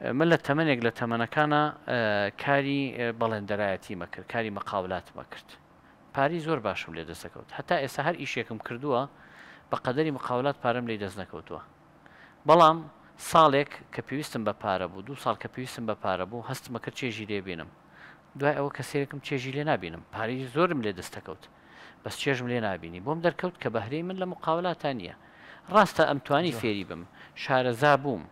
من لە تەمەنێک لە تەمەنەکانە کاری بەڵێندەرایەتی مەکرد کاری مەقاولات مەکرد پاری زۆر باشم لێ دەستەکەوت هەتا ئێستا هەر ئیشێکم کردووە بە قەدەری مقاولات پارەم لی دەست نەکەوتووە بەڵام ساڵێک کە پێویستم بە پارە بوو دو ساڵ کە پێویستم بە پارە بوو هەستمەکە چێژی لێبێنم دوای ئەوە کەسێکم چێژی لێ نبینم پارێژ زۆرم لێ دەستەکەوت بەس چێژم لێ نبینی بۆم دەرکەوت کە بەهرەی من لە مقاولاتان نییە ڕاستە ئەمتوانی فێری بم شارەزا بووم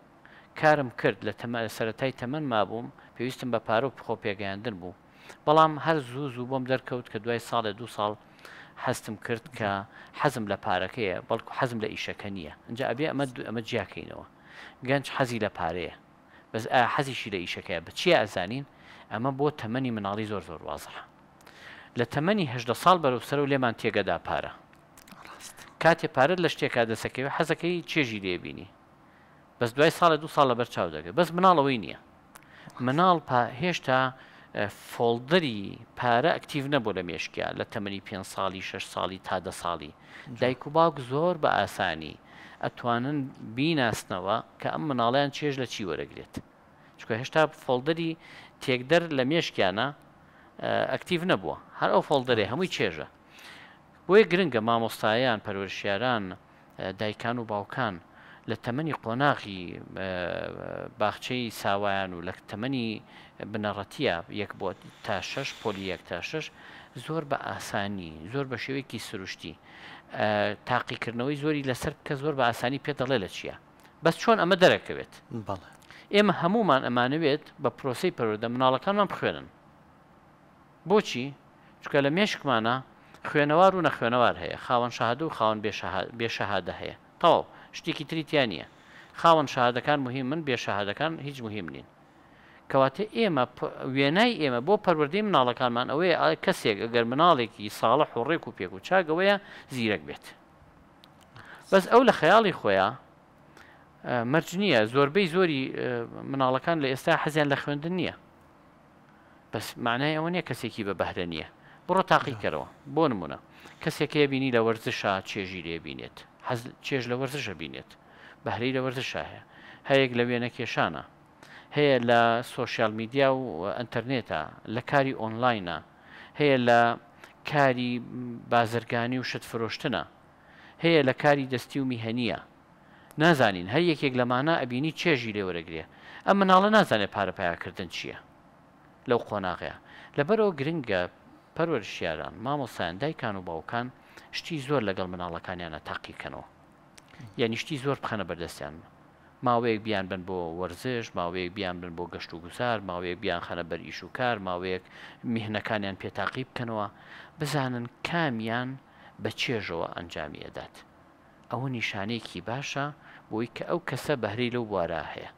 کارم کرد لە سەتای تەمەەن مابووم پێویستم بە پارە و پخۆ پێگەیاندن بوو بەڵام هەر زوو زوو بۆم دەرکەوت کە دوای ساڵە دو ساڵ حەستم کرد کە حەزم لە پارەکەیە بەڵکو حەزم لە ئیشەکە نییە ئەجا ئەبێ ئەمە ئەمە جیاکەینەوە گەنج حەزی لە پارەیە بەس حەزیشی لە ئیشەکەیە بە چی ئازانین ئەمە بۆ تەمەنی مناڵی زۆر زۆر وازە لە تەمەنیهدە ساڵ بەرەوسەر و لێمان تێگەدا پارە کاتێ پارەت لە شتێکا دەسەکەوێت حەزەکەی چێژی لێبینی بەس دوای ساڵە دو ساڵ لە بەرچاو دەگەێت بەس مناڵەوەی نییە مناڵ هێشتا فۆلدری پارە ئەکتیو نەبوو لە مێشکیا لە تەمەنی پێ ساڵی شش ساڵی تا دە ساڵی دایک و باوک زۆر بە ئاسانی ئەتوانن بیناسنەوە کە ئەم مناڵیان چێژ لە چی وەرەگرێت چکە هێشتا فۆلدری تێکدەر لە مێشکیانە ئەکتیو نەبووە هەر ئەو فۆلدەرێ هەمووی چێژە بۆیە گرنگە مامۆستایان پەرۆشیاران دایکان و باوکان لە تەمەنی قۆناغی باخچەی ساوایان و لە تەمەنی بنەڕەتیە یەک بۆ تا شش پۆلی یەک تا شش زۆر بە ئاسانی زۆر بە شێوەیەکی سروشتی تاقیکردنەوەی زۆری لەسەر کە زۆر بە ئاسانی پێ دەڵێ لە چییە بەس چۆن ئەمە دەرەکەوێت ئێمە هەمومان ئەمانەوێت بە پرۆسی پەرۆدە مناڵەکانمان بخوێنن بۆچی چکە لە مێشکمانە خوێنەوار و نەخوێنەوار هەیە خاوەن شاهد و خاون بێشەهادە هەیە تەواو شتێکی تریتیان نیە خاوەن شاهدەکان مهم من بێشەهادەکان هیچ مهم نین کەواتە ئێمە وێنای ئێمە بۆ پەروەردەی مناڵەکانمان ئەوەیە کەسێک ئەگەر مناڵێکی ساڵە حڕێک و پێک و چاگەوەیە زیرەک بێت بەس ئەو لە خەیاڵی خۆیان مەرج نییە زۆربەی زۆری مناڵەکان لە ئێستا حەزیان لە خوێندن نییە بەس معنای ئەوە نیە کەسێکی بە بەهرە نییە بڕۆ تاقیکەرەوە بۆ نمونە کەسێک بینی لە وەرزشا چێژی لێبینێت حەز چێژ لە وەرزشە بینێت بەهری لە وەرزشە هەیە هەیەک لە وێنە کێشانە هەیە لە سوۆسیال میدیا و ئەتەرنێتە لە کاری ئۆنلاینە هەیە لە کاری بازرگانی و شت فرۆشتنە هەیە لە کاری دەستی و میهنیە نازانین هەر یەکێک لەمانە ئەبینی چێژی لێوەرەگرێ ئەم مناڵە نازانێت پارەپایاکردن چییە لەو قۆناغەیە لەبەرەوە گرنگە پەروەرشیاران مامۆسایان دایکان و باوکان شتی زۆر لەگەڵ مناڵەکانیانە تاقیکەنەوە یانیشتی زۆر بخەنە بەردەستیان ماوەیەک بیان بن بۆ وەرزش ماوەیەک بیان بن بۆ گەشت و گوزار ماوەیەک بیان خەنە بەر ئیش و کار ماوەیەک میهنەکانیان پێتاقی بکەنەوە بزانن کامیان بە چێژەوە ئەنجامی ئەدات ئەوە نیشانەیەکی باشە بۆی کە ئەو کەسە بەهری لەو وارە هەیە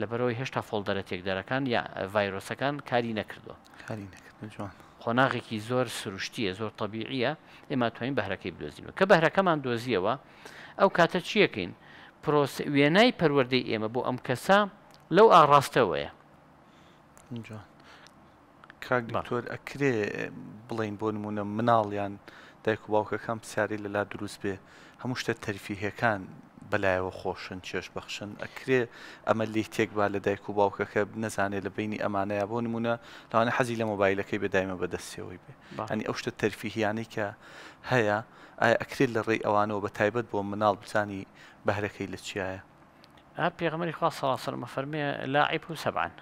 لەبەرەوەی هێشتا فۆڵدەرە تێکدەرەکان یا ڤایرۆسەکان کاری نەکردو کاری نکرد جوان قۆناغێکی زۆر سروشتیە زۆر تەبیعیە ئێمە توانین بەهرەکەی بدۆزینەوە کە بەهرەکەمان دۆزیەوە ئەو کاتە چیەکەین وێنای پەروەردەی ئێمە بۆ ئەم کەسە لەو ئاڕاستەوەیە کاکتۆر ئەکرێ بڵین بۆ نمونە مناڵیان دایک و باوکەکەم پرسیاری لەلا دروست بێ هەموو شتە تەریفیهەکان بەلایەوە خۆشن چێش بەخشن ئەکرێ ئەمە لێک تێک با لە دایک و باوکەکە نەزانێت لە بینی ئەمانەیە بۆ نمونە لاوانە حەزی لە مۆبایلەکەی بەدایمە بەدەستەوەی بێ ئەنی ئەو شتە تەرفیهیانی کە هەیە ئایا ئەکرێت لە ڕێی ئەوانەوە بە تایبەت بۆ مناڵ بزانی بەهرەکەی لە چیایە پێغمەری خوا سەڵاسەرمە فەرمێ لا عیب و سەبان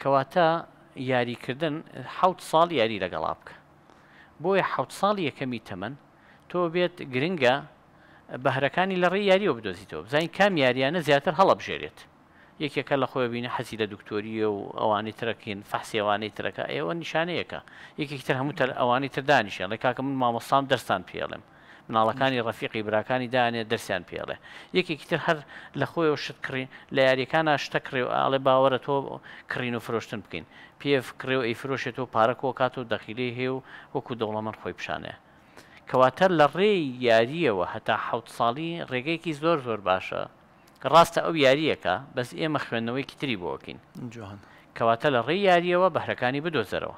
کەواتە یاریکردن حوت ساڵ یاری لەگەڵا بکە بۆیە حوت ساڵ یەکەمی تەمەن تۆ بێت گرنگە بەهرەکانی لە ڕێ یاریەوە بدۆزیتەوە بزانین کام یاریانە زیاتر هەڵەبژێرێت یەکێکە لە خۆی بینە حەسی لە دکتۆریە و ئەوانی ترەکەین فەحسیێوانەی ترەکە ئێوە نیشانەیەەکە یەکێکتر هەموو تەر ئەوانی تردانیشیان لە کاکە من مامەسام دەستان پێڵێم مناڵەکانی ڕەفیقی براکانی دانێ دەرسیان پێڵێ یەکێکتر هەر لە خۆی و شت کڕین لە یاریەکانە شتەکڕێ و ئاڵێ باوەرە تۆ کڕین و فرۆشتن بکەین پێف کرێ و ئەی فرۆشێت و پارەکۆ کات و دەخیلی هێ و وەکو دەوڵەمەند خۆی پیشانەیە کەواتە لە ڕێی یاریەوە هەتا حوت ساڵی ڕێگەیەکی زۆر زۆر باشە ڕاستە ئەو یاریەکە بەس ئێمە خوێندنەوەی کتری بۆکەین کەواتە لە ڕێی یاریەوە بەهرەکانی بدۆزەرەوە